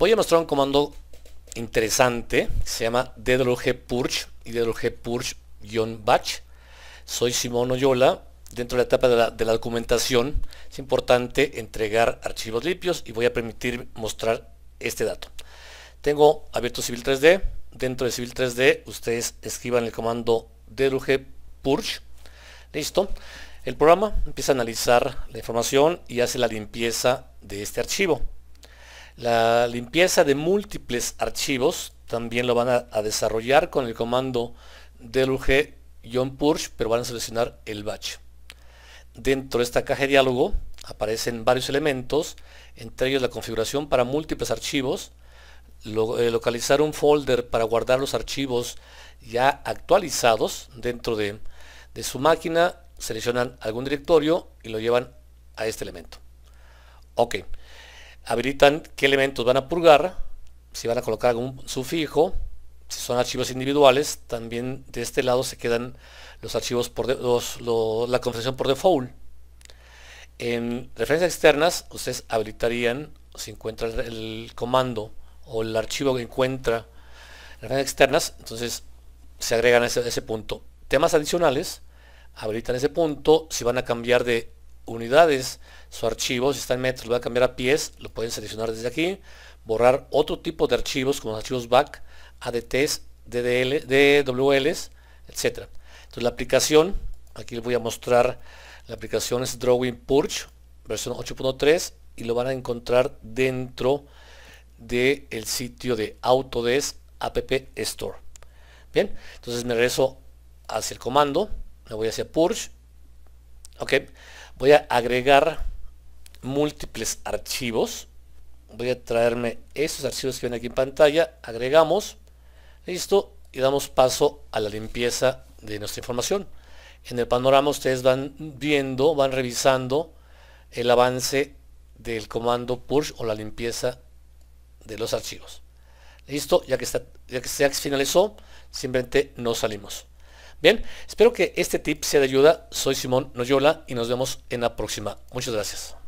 Voy a mostrar un comando interesante, se llama DWG Purge y DWG Purge-Batch. Soy Simón Oyola, dentro de la etapa de la, documentación es importante entregar archivos limpios y voy a permitir mostrar este dato. Tengo abierto Civil 3D, dentro de Civil 3D ustedes escriban el comando DWG Purge, listo. El programa empieza a analizar la información y hace la limpieza de este archivo. La limpieza de múltiples archivos también lo van a, desarrollar con el comando DLUG John Purge, pero van a seleccionar el batch. Dentro de esta caja de diálogo aparecen varios elementos, entre ellos la configuración para múltiples archivos, eh, localizar un folder para guardar los archivos ya actualizados dentro de, de su máquina, seleccionan algún directorio y lo llevan a este elemento. Ok, habilitan qué elementos van a purgar, si van a colocar algún sufijo, si son archivos individuales, también de este lado se quedan los archivos por de, la configuración por default. En referencias externas, ustedes habilitarían si encuentra el, comando o el archivo que encuentra referencias externas, entonces se agregan ese, ese punto. Temas adicionales, habilitan ese punto, si van a cambiar de unidades su archivo, si está en metros, lo voy a cambiar a pies, lo pueden seleccionar desde aquí, borrar otro tipo de archivos como los archivos back, ADTs, DDL, DWLs, etcétera, Entonces la aplicación, aquí les voy a mostrar, la aplicación es Drawing Purge, versión 8.3 y lo van a encontrar dentro del el sitio de Autodesk App Store. Bien, entonces me regreso hacia el comando, me voy hacia Purge ok, voy a agregar múltiples archivos. Voy a traerme esos archivos que ven aquí en pantalla, agregamos, listo, y damos paso a la limpieza de nuestra información. En el panorama ustedes van viendo, van revisando el avance del comando Push o la limpieza de los archivos. Listo, ya que, está, ya que se finalizó, simplemente nos salimos. Bien, espero que este tip sea de ayuda. Soy Simón Noyola y nos vemos en la próxima. Muchas gracias.